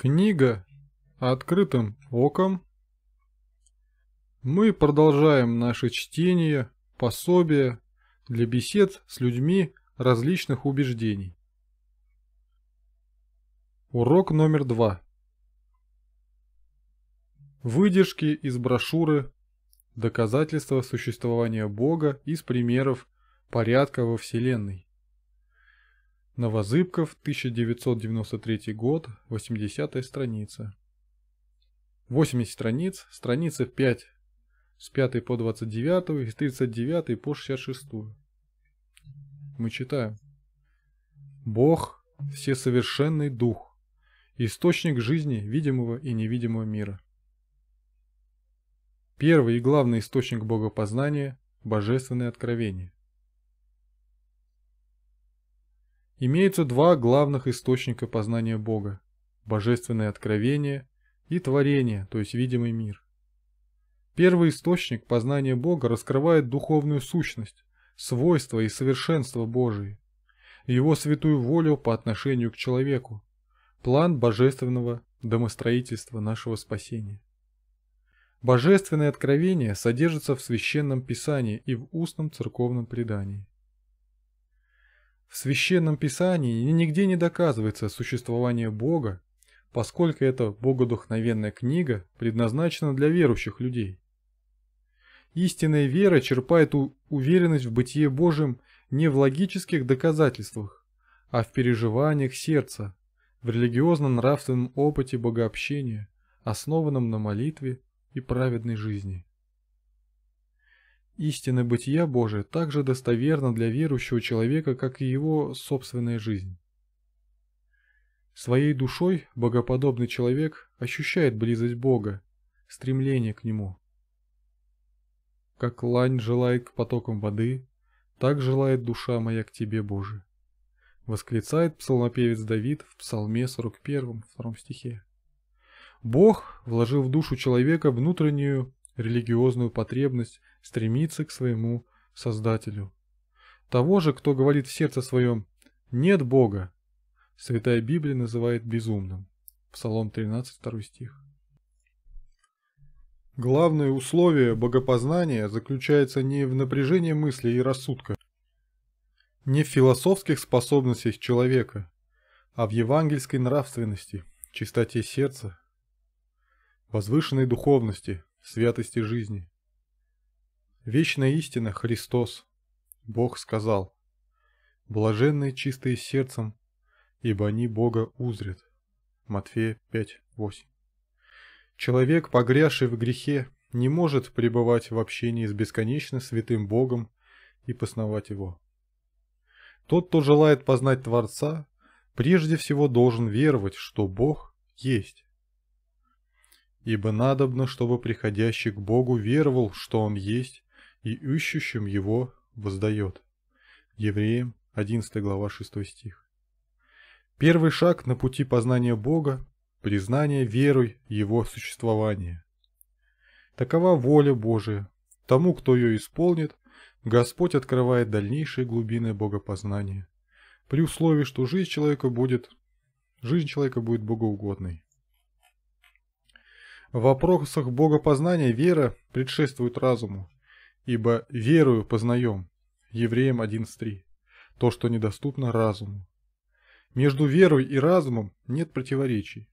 Книга «Открытым оком». Мы продолжаем наше чтение, пособие для бесед с людьми различных убеждений. Урок номер два. Выдержки из брошюры «Доказательства существования Бога из примеров порядка во Вселенной». Новозыбков, 1993 год, 80 страница. 80 страниц, страницы 5, с 5 по 29 и с 39 по 66. Мы читаем. Бог – всесовершенный дух, источник жизни видимого и невидимого мира. Первый и главный источник богопознания – божественное откровение. имеются два главных источника познания Бога – божественное откровение и творение, то есть видимый мир. Первый источник познания Бога раскрывает духовную сущность, свойства и совершенство Божии, его святую волю по отношению к человеку, план божественного домостроительства нашего спасения. Божественное откровение содержится в Священном Писании и в устном церковном предании. В Священном Писании нигде не доказывается существование Бога, поскольку эта богодухновенная книга предназначена для верующих людей. Истинная вера черпает уверенность в бытие Божьем не в логических доказательствах, а в переживаниях сердца, в религиозно-нравственном опыте богообщения, основанном на молитве и праведной жизни. Истина бытия Божия так же достоверна для верующего человека, как и его собственная жизнь. Своей душой богоподобный человек ощущает близость Бога, стремление к Нему. Как лань желает к потокам воды, так желает душа моя к Тебе, Боже. Восклицает псалмопевец Давид в псалме 41, 2 стихе. Бог вложил в душу человека внутреннюю религиозную потребность стремится к своему Создателю. Того же, кто говорит в сердце своем «нет Бога», Святая Библия называет безумным. Псалом 13, 2 стих. Главное условие богопознания заключается не в напряжении мысли и рассудка, не в философских способностях человека, а в евангельской нравственности, чистоте сердца, возвышенной духовности, святости жизни. Вечная истина Христос. Бог сказал, «Блаженные чистые сердцем, ибо они Бога узрят». Матфея 5.8 Человек, погрязший в грехе, не может пребывать в общении с бесконечно святым Богом и познавать его. Тот, кто желает познать Творца, прежде всего должен веровать, что Бог есть. Ибо надобно, чтобы приходящий к Богу веровал, что Он есть, и ищущим его воздает. Евреям 11 глава 6 стих. Первый шаг на пути познания Бога – признание верой Его существования. Такова воля Божия. Тому, кто ее исполнит, Господь открывает дальнейшие глубины богопознания, при условии, что жизнь человека будет, жизнь человека будет богоугодной. В вопросах богопознания вера предшествует разуму, ибо верую познаем. Евреям 11.3. То, что недоступно разуму. Между верой и разумом нет противоречий.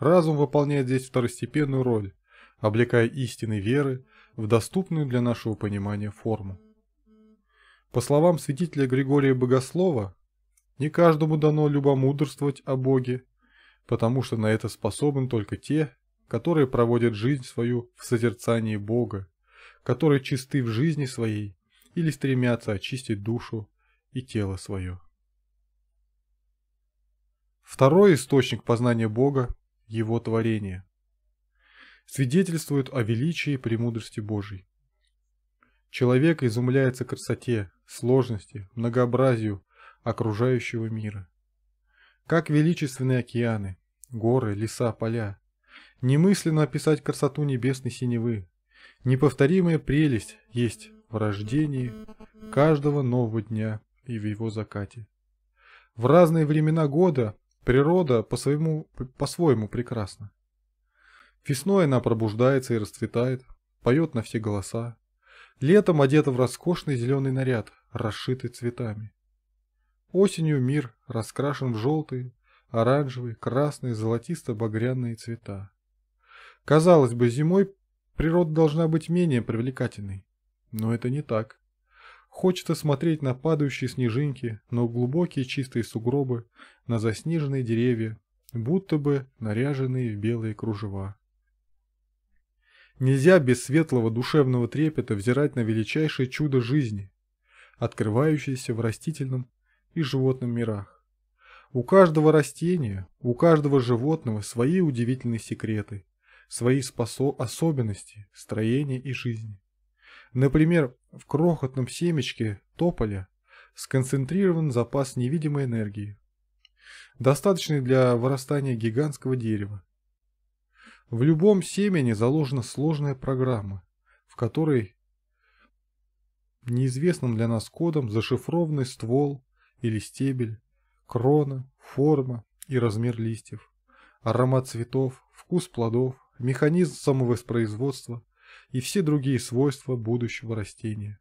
Разум выполняет здесь второстепенную роль, облекая истины веры в доступную для нашего понимания форму. По словам святителя Григория Богослова, не каждому дано любомудрствовать о Боге, потому что на это способны только те, которые проводят жизнь свою в созерцании Бога, которые чисты в жизни своей или стремятся очистить душу и тело свое. Второй источник познания Бога – Его творение. Свидетельствует о величии и премудрости Божьей. Человек изумляется красоте, сложности, многообразию окружающего мира. Как величественные океаны, горы, леса, поля. Немысленно описать красоту небесной синевы, Неповторимая прелесть есть в рождении каждого нового дня и в его закате. В разные времена года природа по-своему по -своему прекрасна. Весной она пробуждается и расцветает, поет на все голоса. Летом одета в роскошный зеленый наряд, расшитый цветами. Осенью мир раскрашен в желтые, оранжевые, красные, золотисто-багряные цвета. Казалось бы, зимой Природа должна быть менее привлекательной. Но это не так. Хочется смотреть на падающие снежинки, на глубокие чистые сугробы, на заснеженные деревья, будто бы наряженные в белые кружева. Нельзя без светлого душевного трепета взирать на величайшее чудо жизни, открывающееся в растительном и животном мирах. У каждого растения, у каждого животного свои удивительные секреты, свои спосо особенности строения и жизни. Например, в крохотном семечке тополя сконцентрирован запас невидимой энергии, достаточный для вырастания гигантского дерева. В любом семени заложена сложная программа, в которой неизвестным для нас кодом зашифрованы ствол или стебель, крона, форма и размер листьев, аромат цветов, вкус плодов, механизм самовоспроизводства и все другие свойства будущего растения.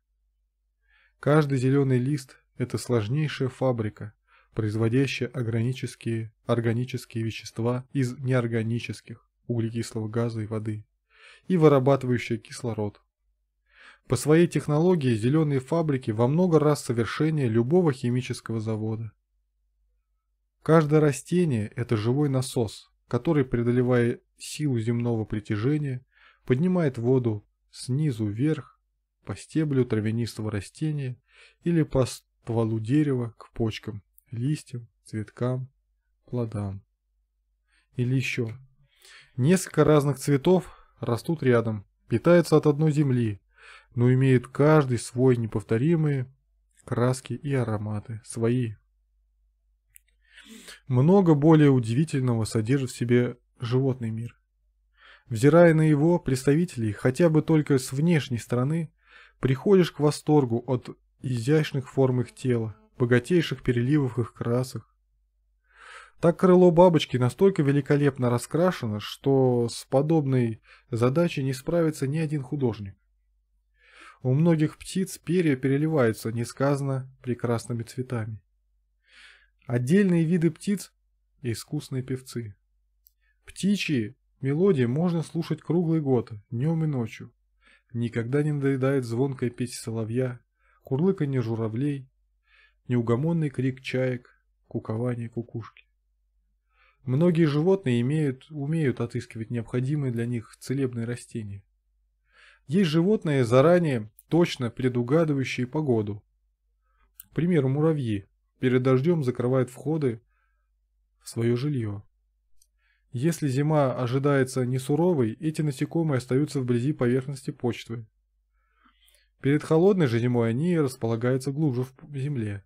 Каждый зеленый лист – это сложнейшая фабрика, производящая органические, органические вещества из неорганических, углекислого газа и воды, и вырабатывающая кислород. По своей технологии зеленые фабрики во много раз совершеннее любого химического завода. Каждое растение – это живой насос, который, преодолевая силу земного притяжения, поднимает воду снизу вверх по стеблю травянистого растения или по стволу дерева к почкам, листьям, цветкам, плодам. Или еще. Несколько разных цветов растут рядом, питаются от одной земли, но имеют каждый свой неповторимые краски и ароматы, свои. Много более удивительного содержит в себе животный мир. Взирая на его представителей хотя бы только с внешней стороны, приходишь к восторгу от изящных форм их тела, богатейших переливов их красок. Так крыло бабочки настолько великолепно раскрашено, что с подобной задачей не справится ни один художник. У многих птиц перья переливаются несказанно прекрасными цветами. Отдельные виды птиц – искусные певцы. Птичьи мелодии можно слушать круглый год, днем и ночью. Никогда не надоедает звонкая петь соловья, курлыканье журавлей, неугомонный крик чаек, кукование кукушки. Многие животные имеют, умеют отыскивать необходимые для них целебные растения. Есть животные, заранее точно предугадывающие погоду. К примеру, муравьи перед дождем закрывают входы в свое жилье. Если зима ожидается не суровой, эти насекомые остаются вблизи поверхности почвы. Перед холодной же зимой они располагаются глубже в земле.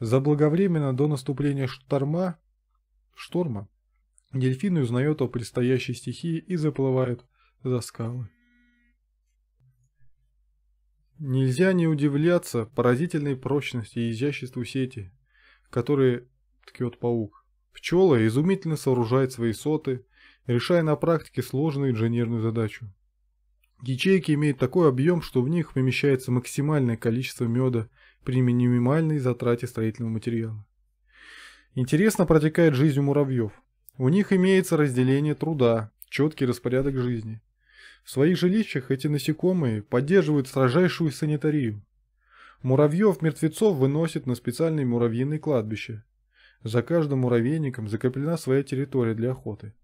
Заблаговременно до наступления шторма, шторма дельфины узнают о предстоящей стихии и заплывают за скалы. Нельзя не удивляться поразительной прочности и изяществу сети, которые ткет паук. Пчела изумительно сооружает свои соты, решая на практике сложную инженерную задачу. Ячейки имеют такой объем, что в них помещается максимальное количество меда при минимальной затрате строительного материала. Интересно протекает жизнь у муравьев. У них имеется разделение труда, четкий распорядок жизни. В своих жилищах эти насекомые поддерживают строжайшую санитарию. Муравьев-мертвецов выносят на специальные муравьиные кладбища, за каждым муравейником закреплена своя территория для охоты.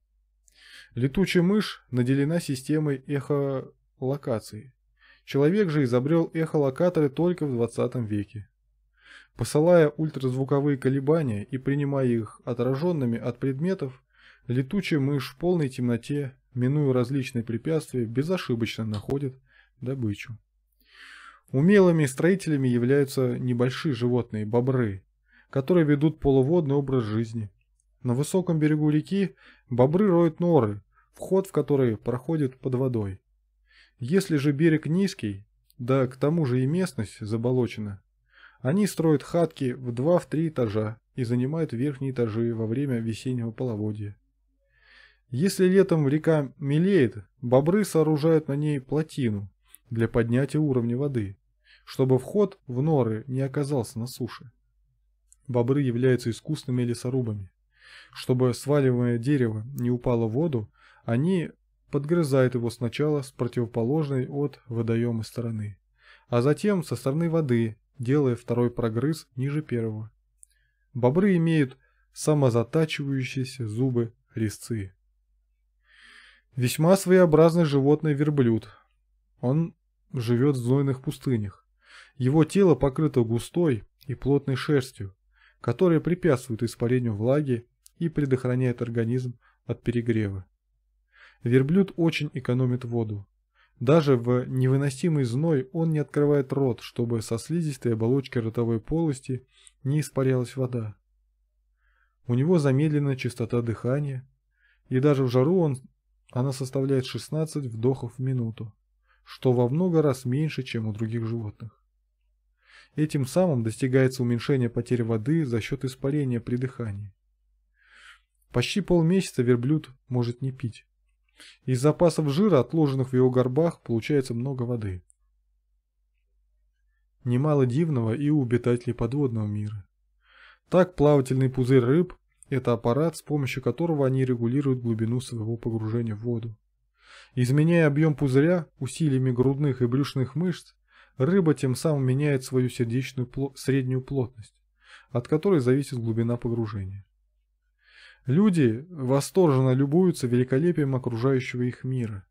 Летучая мышь наделена системой эхолокации. Человек же изобрел эхолокаторы только в 20 веке. Посылая ультразвуковые колебания и принимая их отраженными от предметов, летучая мышь в полной темноте, минуя различные препятствия, безошибочно находит добычу. Умелыми строителями являются небольшие животные – бобры, которые ведут полуводный образ жизни. На высоком берегу реки бобры роют норы, вход в которые проходит под водой. Если же берег низкий, да к тому же и местность заболочена, они строят хатки в 2-3 этажа и занимают верхние этажи во время весеннего половодья. Если летом река мелеет, бобры сооружают на ней плотину для поднятия уровня воды, чтобы вход в норы не оказался на суше. Бобры являются искусными лесорубами. Чтобы сваливаемое дерево не упало в воду, они подгрызают его сначала с противоположной от водоема стороны, а затем со стороны воды, делая второй прогрыз ниже первого. Бобры имеют самозатачивающиеся зубы резцы. Весьма своеобразный животный верблюд. Он живет в знойных пустынях. Его тело покрыто густой и плотной шерстью, которые препятствуют испарению влаги и предохраняют организм от перегрева. Верблюд очень экономит воду. Даже в невыносимый зной он не открывает рот, чтобы со слизистой оболочки ротовой полости не испарялась вода. У него замедлена частота дыхания, и даже в жару он, она составляет 16 вдохов в минуту, что во много раз меньше, чем у других животных. Этим самым достигается уменьшение потерь воды за счет испарения при дыхании. Почти полмесяца верблюд может не пить. Из запасов жира, отложенных в его горбах, получается много воды. Немало дивного и у обитателей подводного мира. Так плавательный пузырь рыб – это аппарат, с помощью которого они регулируют глубину своего погружения в воду. Изменяя объем пузыря усилиями грудных и брюшных мышц, Рыба тем самым меняет свою сердечную пло среднюю плотность, от которой зависит глубина погружения. Люди восторженно любуются великолепием окружающего их мира.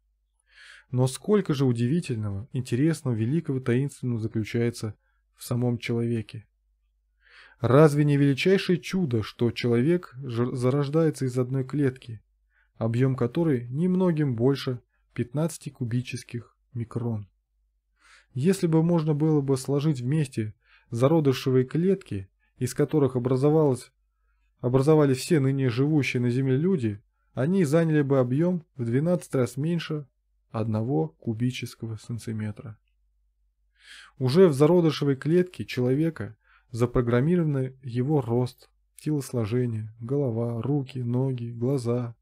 Но сколько же удивительного, интересного, великого, таинственного заключается в самом человеке. Разве не величайшее чудо, что человек зарождается из одной клетки, объем которой немногим больше 15 кубических микрон? Если бы можно было бы сложить вместе зародышевые клетки, из которых образовалось, образовались все ныне живущие на Земле люди, они заняли бы объем в 12 раз меньше одного кубического сантиметра. Уже в зародышевой клетке человека запрограммированы его рост, телосложение, голова, руки, ноги, глаза,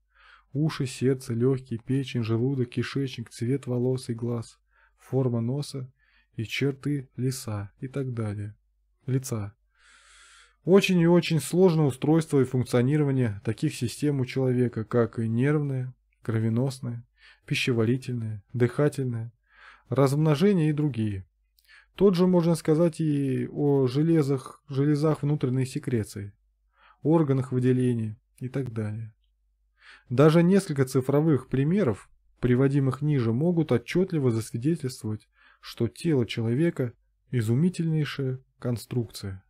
уши, сердце, легкие, печень, желудок, кишечник, цвет волос и глаз, форма носа и черты лица и так далее. Лица. Очень и очень сложно устройство и функционирование таких систем у человека, как и нервная, кровеносная, пищеварительная, дыхательная, размножение и другие. Тот же можно сказать и о железах, железах внутренней секреции, органах выделения и так далее. Даже несколько цифровых примеров, приводимых ниже, могут отчетливо засвидетельствовать, что тело человека – изумительнейшая конструкция.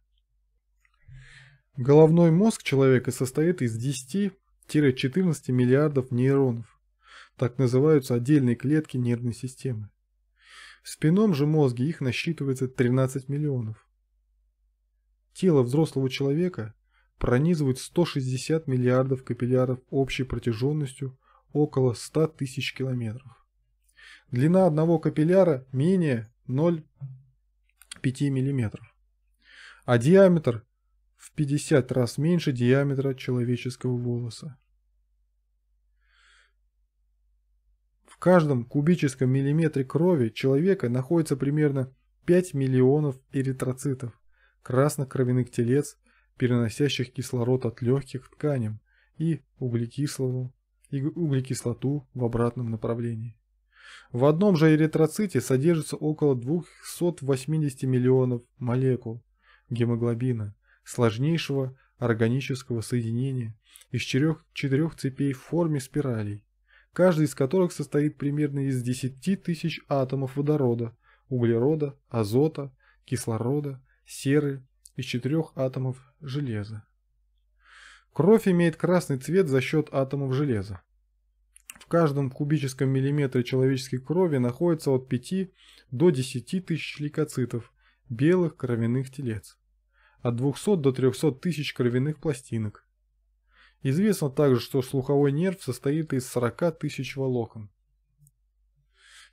Головной мозг человека состоит из 10-14 миллиардов нейронов. Так называются отдельные клетки нервной системы. В спинном же мозге их насчитывается 13 миллионов. Тело взрослого человека пронизывает 160 миллиардов капилляров общей протяженностью около 100 тысяч километров. Длина одного капилляра менее 0,5 мм, а диаметр в 50 раз меньше диаметра человеческого волоса. В каждом кубическом миллиметре крови человека находится примерно 5 миллионов эритроцитов, красных кровяных телец, переносящих кислород от легких к тканям и углекислоту в обратном направлении. В одном же эритроците содержится около 280 миллионов молекул гемоглобина, сложнейшего органического соединения из четырех, четырех цепей в форме спиралей, каждый из которых состоит примерно из 10 тысяч атомов водорода, углерода, азота, кислорода, серы, из четырех атомов железа. Кровь имеет красный цвет за счет атомов железа. В каждом кубическом миллиметре человеческой крови находится от 5 до 10 тысяч лейкоцитов, белых кровяных телец, от 200 до 300 тысяч кровяных пластинок. Известно также, что слуховой нерв состоит из 40 тысяч волокон.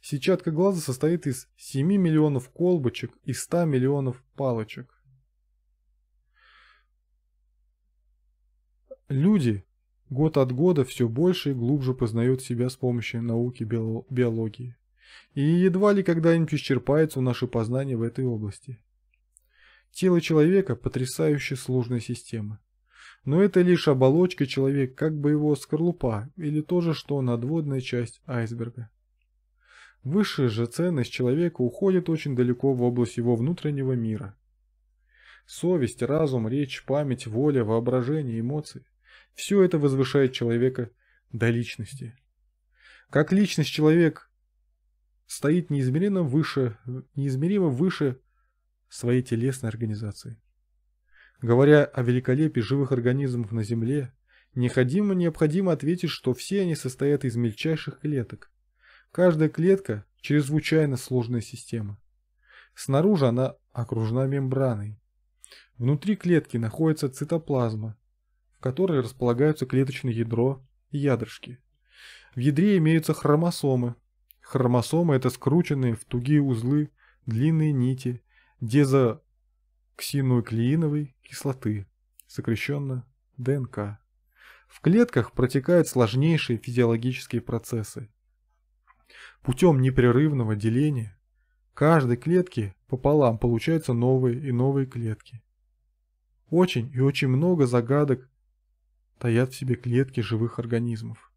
Сетчатка глаза состоит из 7 миллионов колбочек и 100 миллионов палочек. Люди год от года все больше и глубже познает себя с помощью науки биологии. И едва ли когда-нибудь исчерпается наше познание в этой области. Тело человека – потрясающе сложная система. Но это лишь оболочка человека, как бы его скорлупа, или то же, что надводная часть айсберга. Высшая же ценность человека уходит очень далеко в область его внутреннего мира. Совесть, разум, речь, память, воля, воображение, эмоции – все это возвышает человека до личности. Как личность человек стоит неизмеримо выше, неизмеримо выше своей телесной организации. Говоря о великолепии живых организмов на Земле, необходимо, необходимо ответить, что все они состоят из мельчайших клеток. Каждая клетка – чрезвычайно сложная система. Снаружи она окружена мембраной. Внутри клетки находится цитоплазма, в которой располагаются клеточное ядро и ядрышки. В ядре имеются хромосомы. Хромосомы – это скрученные в тугие узлы длинные нити дезоксинуклеиновой кислоты, сокращенно ДНК. В клетках протекают сложнейшие физиологические процессы. Путем непрерывного деления каждой клетки пополам получаются новые и новые клетки. Очень и очень много загадок таят в себе клетки живых организмов.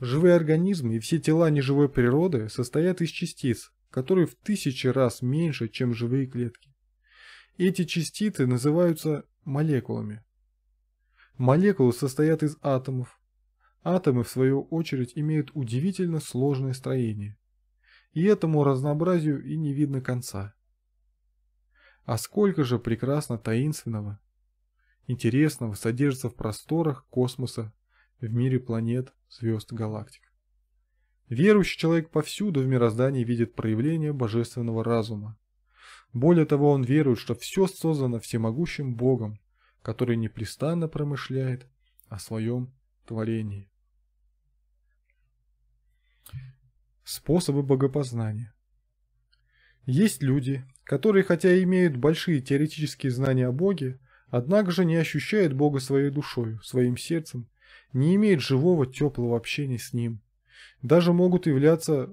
Живые организмы и все тела неживой природы состоят из частиц, которые в тысячи раз меньше, чем живые клетки. Эти частицы называются молекулами. Молекулы состоят из атомов. Атомы, в свою очередь, имеют удивительно сложное строение. И этому разнообразию и не видно конца. А сколько же прекрасно таинственного, интересного содержится в просторах космоса, в мире планет, звезд, галактик. Верующий человек повсюду в мироздании видит проявление божественного разума. Более того, он верует, что все создано всемогущим Богом, который непрестанно промышляет о своем творении. Способы богопознания. Есть люди, которые, хотя и имеют большие теоретические знания о Боге, Однако же не ощущает Бога своей душою, своим сердцем, не имеет живого, теплого общения с Ним. Даже могут являться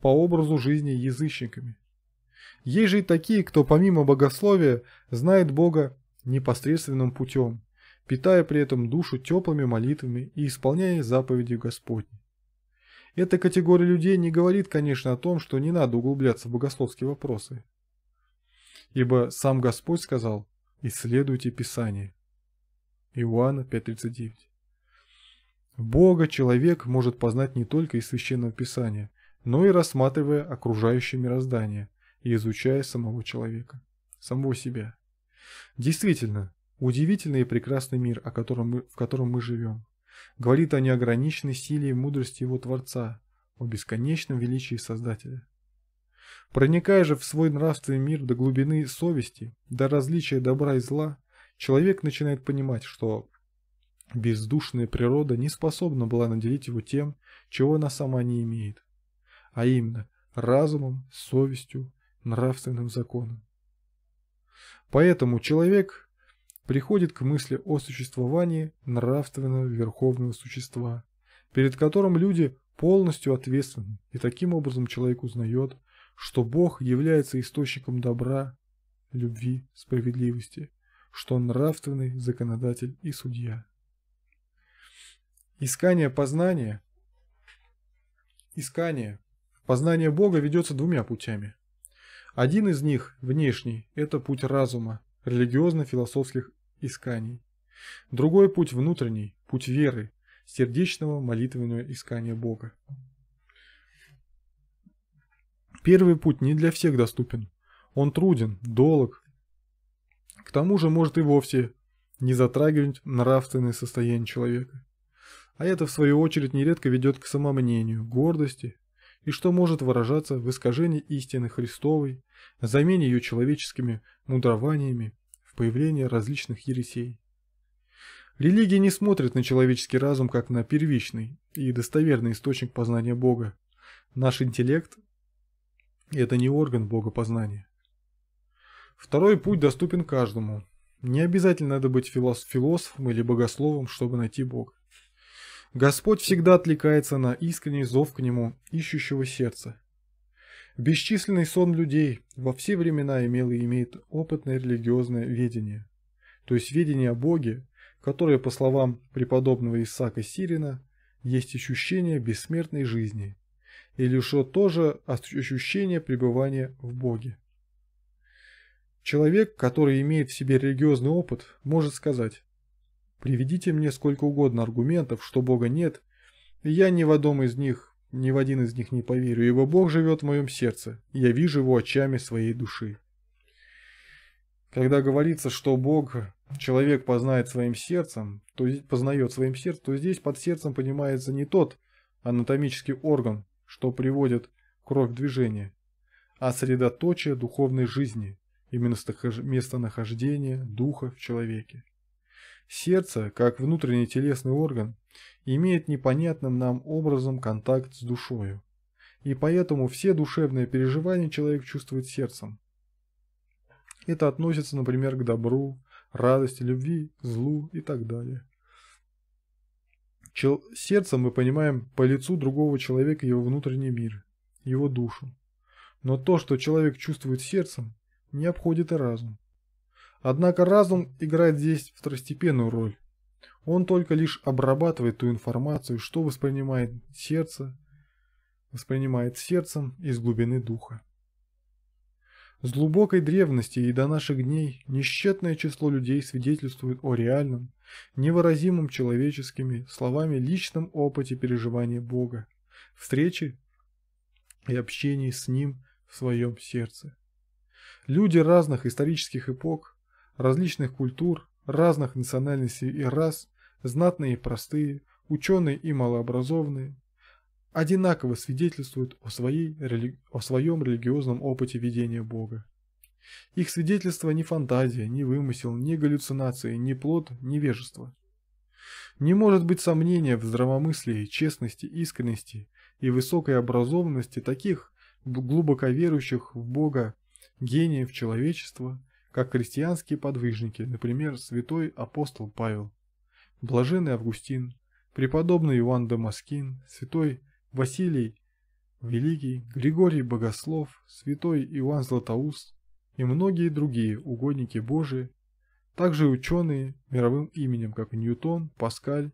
по образу жизни язычниками. Есть же и такие, кто помимо богословия знает Бога непосредственным путем, питая при этом душу теплыми молитвами и исполняя заповеди Господни. Эта категория людей не говорит, конечно, о том, что не надо углубляться в богословские вопросы ибо сам Господь сказал «Исследуйте Писание». Иоанна 5.39 Бога человек может познать не только из Священного Писания, но и рассматривая окружающее мироздание и изучая самого человека, самого себя. Действительно, удивительный и прекрасный мир, о котором мы, в котором мы живем, говорит о неограниченной силе и мудрости его Творца, о бесконечном величии Создателя. Проникая же в свой нравственный мир до глубины совести, до различия добра и зла, человек начинает понимать, что бездушная природа не способна была наделить его тем, чего она сама не имеет, а именно разумом, совестью, нравственным законом. Поэтому человек приходит к мысли о существовании нравственного верховного существа, перед которым люди полностью ответственны, и таким образом человек узнает, что Бог является источником добра, любви, справедливости, что Он нравственный законодатель и судья. Искание познания Искание. Познание Бога ведется двумя путями. Один из них, внешний, это путь разума, религиозно-философских исканий. Другой путь внутренний, путь веры, сердечного молитвенного искания Бога. Первый путь не для всех доступен. Он труден, долг. К тому же может и вовсе не затрагивать нравственное состояние человека. А это, в свою очередь, нередко ведет к самомнению, гордости, и что может выражаться в искажении истины Христовой, замене ее человеческими мудрованиями, в появлении различных ересей. Религия не смотрит на человеческий разум как на первичный и достоверный источник познания Бога. Наш интеллект и это не орган богопознания. Второй путь доступен каждому. Не обязательно надо быть филос философом или богословом, чтобы найти Бога. Господь всегда отвлекается на искренний зов к Нему, ищущего сердца. Бесчисленный сон людей во все времена имел и имеет опытное религиозное ведение, то есть ведение о Боге, которое, по словам преподобного Исаака Сирина, есть ощущение бессмертной жизни, или ушло тоже ощущение пребывания в Боге. Человек, который имеет в себе религиозный опыт, может сказать «Приведите мне сколько угодно аргументов, что Бога нет, и я ни в одном из них, ни в один из них не поверю, ибо Бог живет в моем сердце, и я вижу его очами своей души». Когда говорится, что Бог человек познает своим сердцем, то познает своим сердцем, то здесь под сердцем понимается не тот анатомический орган, что приводит кровь в движение, а средоточие духовной жизни и местонахождение духа в человеке. Сердце, как внутренний телесный орган, имеет непонятным нам образом контакт с душою, и поэтому все душевные переживания человек чувствует сердцем. Это относится, например, к добру, радости, любви, злу и так далее. Чел... Сердцем мы понимаем по лицу другого человека его внутренний мир, его душу. Но то, что человек чувствует сердцем, не обходит и разум. Однако разум играет здесь второстепенную роль. Он только лишь обрабатывает ту информацию, что воспринимает сердце, воспринимает сердцем из глубины духа. С глубокой древности и до наших дней несчетное число людей свидетельствует о реальном, невыразимом человеческими словами личном опыте переживания Бога, встречи и общении с Ним в своем сердце. Люди разных исторических эпох, различных культур, разных национальностей и рас, знатные и простые, ученые и малообразованные, одинаково свидетельствуют о, своей, о своем религиозном опыте видения Бога. Их свидетельство не фантазия, не вымысел, не галлюцинации, не плод не вежество. Не может быть сомнения в здравомыслии, честности, искренности и высокой образованности таких глубоко верующих в Бога гениев человечества, как христианские подвижники, например, святой апостол Павел, блаженный Августин, преподобный Иоанн Дамаскин, святой Василий Великий, Григорий Богослов, святой Иоанн Златоуст и многие другие угодники Божии, также ученые мировым именем, как Ньютон, Паскаль,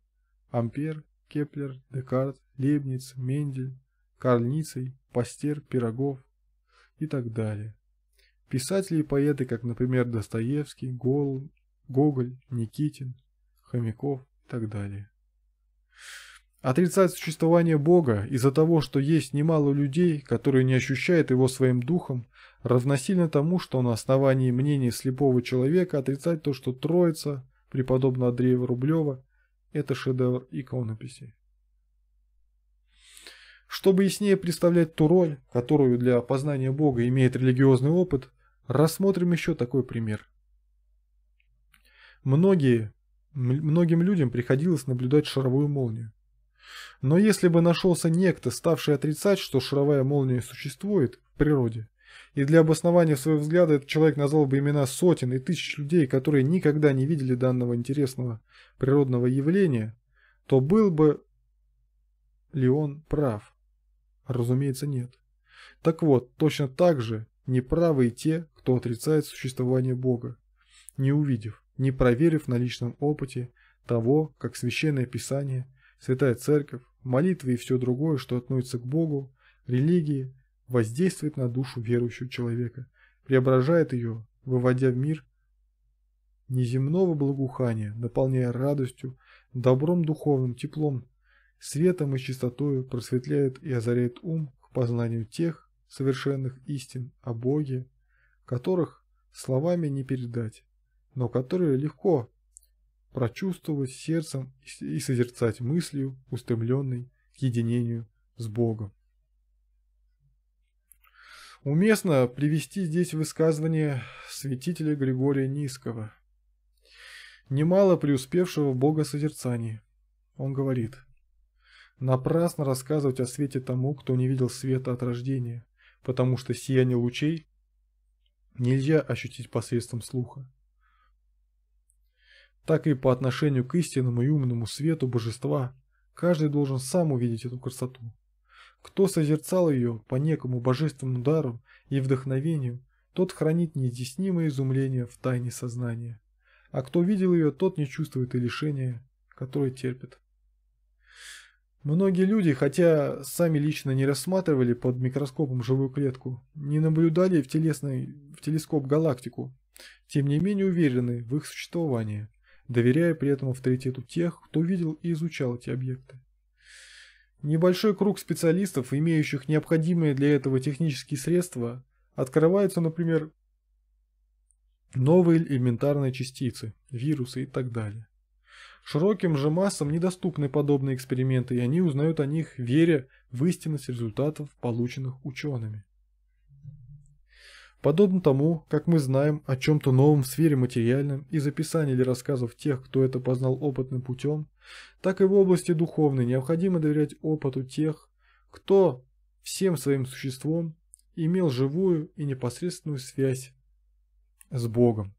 Ампер, Кеплер, Декарт, Лебниц, Мендель, Карл Пастер, Пирогов и так далее. Писатели и поэты, как, например, Достоевский, Гол, Гоголь, Никитин, Хомяков и так далее. Отрицать существование Бога из-за того, что есть немало людей, которые не ощущают его своим духом, равносильно тому, что на основании мнений слепого человека отрицать то, что Троица, преподобно Андрея Рублева, это шедевр иконописи. Чтобы яснее представлять ту роль, которую для познания Бога имеет религиозный опыт, рассмотрим еще такой пример. Многие, многим людям приходилось наблюдать шаровую молнию. Но если бы нашелся некто, ставший отрицать, что шаровая молния существует в природе, и для обоснования своего взгляда этот человек назвал бы имена сотен и тысяч людей, которые никогда не видели данного интересного природного явления, то был бы ли он прав? Разумеется, нет. Так вот, точно так же неправы и те, кто отрицает существование Бога, не увидев, не проверив на личном опыте того, как Священное Писание – Святая Церковь, молитвы и все другое, что относится к Богу, религии, воздействует на душу верующего человека, преображает ее, выводя в мир неземного благоухания, наполняя радостью, добром духовным, теплом, светом и чистотою просветляет и озаряет ум к познанию тех совершенных истин о Боге, которых словами не передать, но которые легко прочувствовать сердцем и созерцать мыслью, устремленной к единению с Богом. Уместно привести здесь высказывание святителя Григория Низкого, немало преуспевшего в богосозерцании. Он говорит, «Напрасно рассказывать о свете тому, кто не видел света от рождения, потому что сияние лучей нельзя ощутить посредством слуха так и по отношению к истинному и умному свету божества каждый должен сам увидеть эту красоту. Кто созерцал ее по некому божественному дару и вдохновению, тот хранит неизъяснимое изумление в тайне сознания. А кто видел ее, тот не чувствует и лишения, которое терпит. Многие люди, хотя сами лично не рассматривали под микроскопом живую клетку, не наблюдали в, телесный, в телескоп галактику, тем не менее уверены в их существовании доверяя при этом авторитету тех, кто видел и изучал эти объекты. Небольшой круг специалистов, имеющих необходимые для этого технические средства, открываются, например, новые элементарные частицы, вирусы и так далее. Широким же массам недоступны подобные эксперименты, и они узнают о них, веря в истинность результатов, полученных учеными подобно тому, как мы знаем о чем-то новом в сфере материальном из записаний или рассказов тех, кто это познал опытным путем, так и в области духовной необходимо доверять опыту тех, кто всем своим существом имел живую и непосредственную связь с Богом.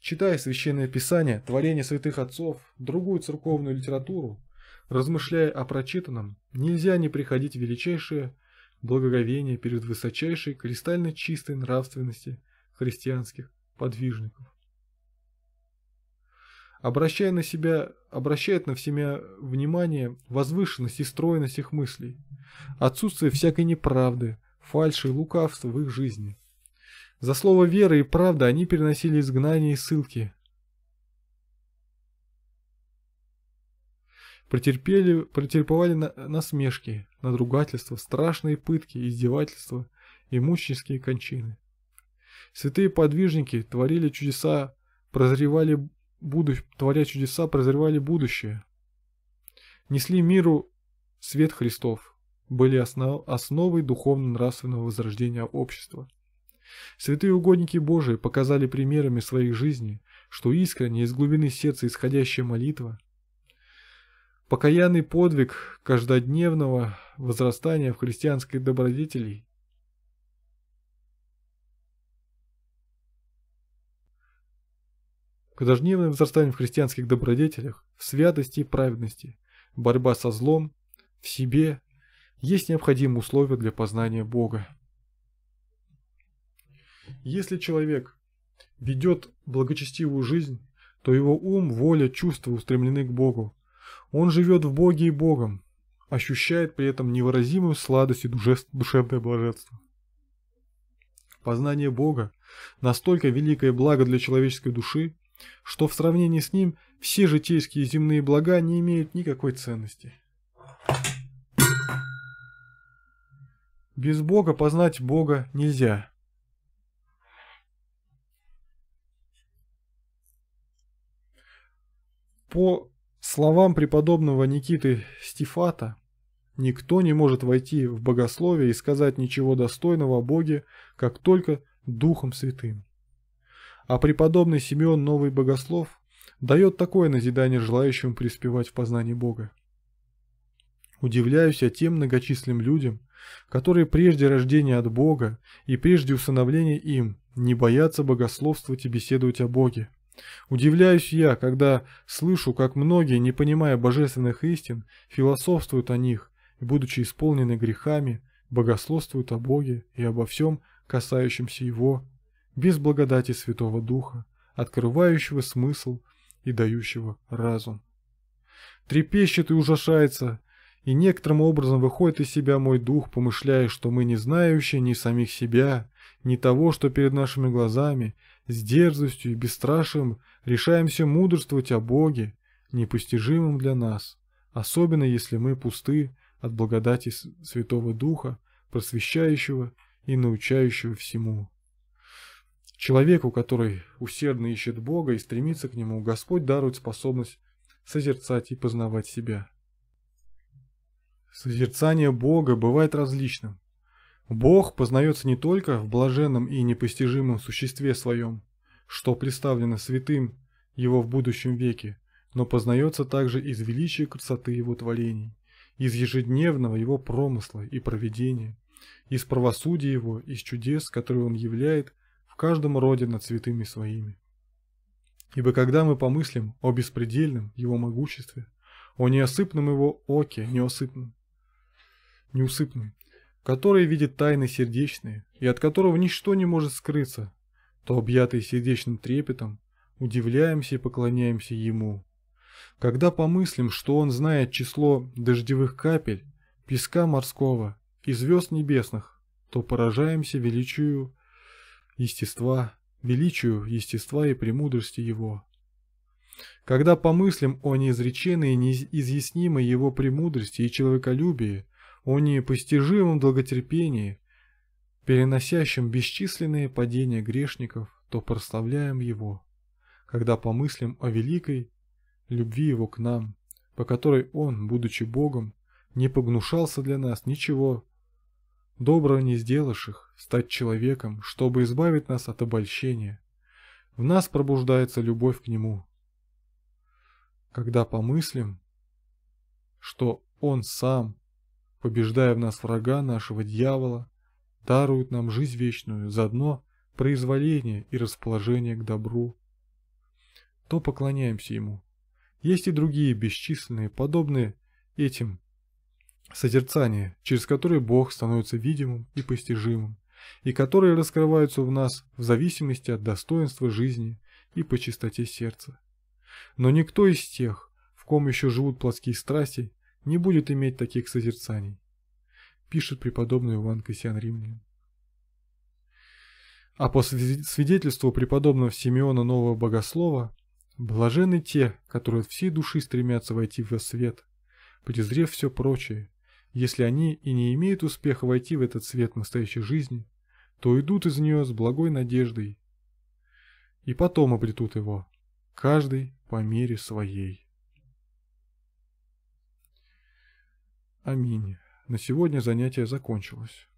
Читая Священное Писание, творение святых отцов, другую церковную литературу, размышляя о прочитанном, нельзя не приходить в величайшее благоговения перед высочайшей кристально чистой нравственности христианских подвижников. Обращая на себя, обращает на себя внимание возвышенность и стройность их мыслей, отсутствие всякой неправды, фальши и лукавства в их жизни. За слово веры и правды они переносили изгнание и ссылки, претерпели, на насмешки, надругательства, страшные пытки, издевательства и мученические кончины. Святые подвижники творили чудеса, прозревали будущее, творя чудеса, прозревали будущее. Несли миру свет Христов, были основ... основой духовно-нравственного возрождения общества. Святые угодники Божии показали примерами своих жизней, что искренне из глубины сердца исходящая молитва, покаянный подвиг каждодневного возрастания в христианской добродетели Каждодневное возрастание в христианских добродетелях, в святости и праведности, борьба со злом, в себе, есть необходимые условия для познания Бога. Если человек ведет благочестивую жизнь, то его ум, воля, чувства устремлены к Богу. Он живет в Боге и Богом ощущает при этом невыразимую сладость и душевное блаженство. Познание Бога – настолько великое благо для человеческой души, что в сравнении с ним все житейские земные блага не имеют никакой ценности. Без Бога познать Бога нельзя. По Словам преподобного Никиты Стифата никто не может войти в богословие и сказать ничего достойного о Боге, как только Духом Святым. А преподобный Симеон Новый Богослов дает такое назидание желающим преуспевать в познании Бога. Удивляюсь я тем многочисленным людям, которые прежде рождения от Бога и прежде усыновления им не боятся богословствовать и беседовать о Боге. Удивляюсь я, когда слышу, как многие, не понимая божественных истин, философствуют о них и, будучи исполнены грехами, богословствуют о Боге и обо всем, касающемся Его, без благодати Святого Духа, открывающего смысл и дающего разум. Трепещет и ужашается, и некоторым образом выходит из себя мой дух, помышляя, что мы не знающие ни самих себя, не того, что перед нашими глазами, с дерзостью и бесстрашием решаемся мудрствовать о Боге, непостижимом для нас, особенно если мы пусты от благодати Святого Духа, просвещающего и научающего всему. Человеку, который усердно ищет Бога и стремится к Нему, Господь дарует способность созерцать и познавать себя. Созерцание Бога бывает различным. Бог познается не только в блаженном и непостижимом существе своем, что представлено святым его в будущем веке, но познается также из величия красоты его творений, из ежедневного его промысла и проведения, из правосудия его, из чудес, которые он являет в каждом роде над святыми своими. Ибо когда мы помыслим о беспредельном его могуществе, о неосыпном его оке, неосыпном, неусыпном, который видит тайны сердечные и от которого ничто не может скрыться, то, объятые сердечным трепетом, удивляемся и поклоняемся Ему. Когда помыслим, что Он знает число дождевых капель, песка морского и звезд небесных, то поражаемся величию естества, величию естества и премудрости Его. Когда помыслим о неизреченной и неизъяснимой Его премудрости и человеколюбии, о непостижимом долготерпении, переносящем бесчисленные падения грешников, то прославляем Его, когда помыслим о великой любви Его к нам, по которой Он, будучи Богом, не погнушался для нас ничего доброго не сделавших, стать человеком, чтобы избавить нас от обольщения. В нас пробуждается любовь к Нему. Когда помыслим, что Он сам побеждая в нас врага нашего дьявола, даруют нам жизнь вечную, заодно произволение и расположение к добру. То поклоняемся Ему. Есть и другие бесчисленные, подобные этим созерцания, через которые Бог становится видимым и постижимым, и которые раскрываются в нас в зависимости от достоинства жизни и по чистоте сердца. Но никто из тех, в ком еще живут плотские страсти, не будет иметь таких созерцаний, пишет преподобный Иван Кассиан Римлян. А по свидетельству преподобного Симеона Нового Богослова, блажены те, которые от всей души стремятся войти в свет, презрев все прочее, если они и не имеют успеха войти в этот свет настоящей жизни, то идут из нее с благой надеждой и потом обретут его, каждый по мере своей. Аминь. На сегодня занятие закончилось.